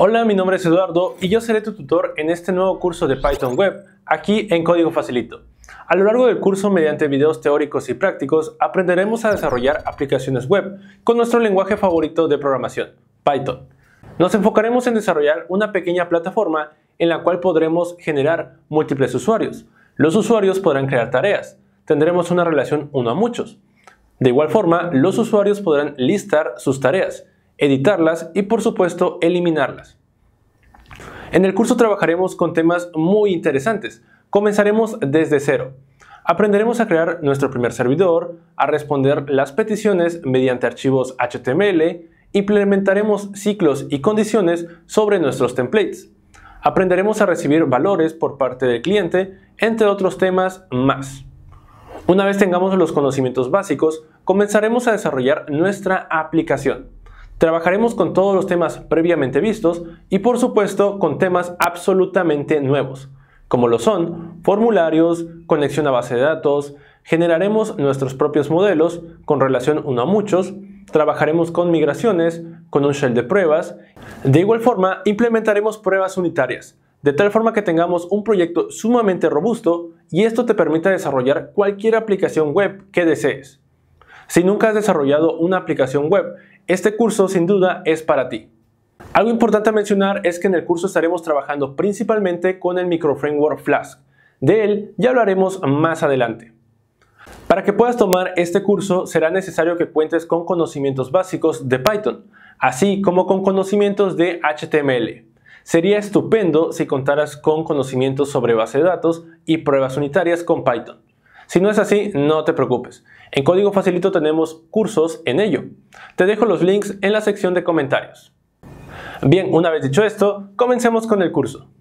Hola, mi nombre es Eduardo y yo seré tu tutor en este nuevo curso de Python Web, aquí en Código Facilito. A lo largo del curso, mediante videos teóricos y prácticos, aprenderemos a desarrollar aplicaciones web con nuestro lenguaje favorito de programación, Python. Nos enfocaremos en desarrollar una pequeña plataforma en la cual podremos generar múltiples usuarios. Los usuarios podrán crear tareas. Tendremos una relación uno a muchos. De igual forma, los usuarios podrán listar sus tareas editarlas y por supuesto eliminarlas. En el curso trabajaremos con temas muy interesantes. Comenzaremos desde cero. Aprenderemos a crear nuestro primer servidor, a responder las peticiones mediante archivos HTML, implementaremos ciclos y condiciones sobre nuestros templates. Aprenderemos a recibir valores por parte del cliente, entre otros temas más. Una vez tengamos los conocimientos básicos, comenzaremos a desarrollar nuestra aplicación. Trabajaremos con todos los temas previamente vistos y por supuesto con temas absolutamente nuevos, como lo son formularios, conexión a base de datos, generaremos nuestros propios modelos con relación uno a muchos, trabajaremos con migraciones, con un shell de pruebas. De igual forma, implementaremos pruebas unitarias, de tal forma que tengamos un proyecto sumamente robusto y esto te permita desarrollar cualquier aplicación web que desees. Si nunca has desarrollado una aplicación web, este curso sin duda es para ti. Algo importante a mencionar es que en el curso estaremos trabajando principalmente con el microframework Flask. De él ya hablaremos más adelante. Para que puedas tomar este curso será necesario que cuentes con conocimientos básicos de Python, así como con conocimientos de HTML. Sería estupendo si contaras con conocimientos sobre base de datos y pruebas unitarias con Python. Si no es así, no te preocupes. En Código Facilito tenemos cursos en ello. Te dejo los links en la sección de comentarios. Bien, una vez dicho esto, comencemos con el curso.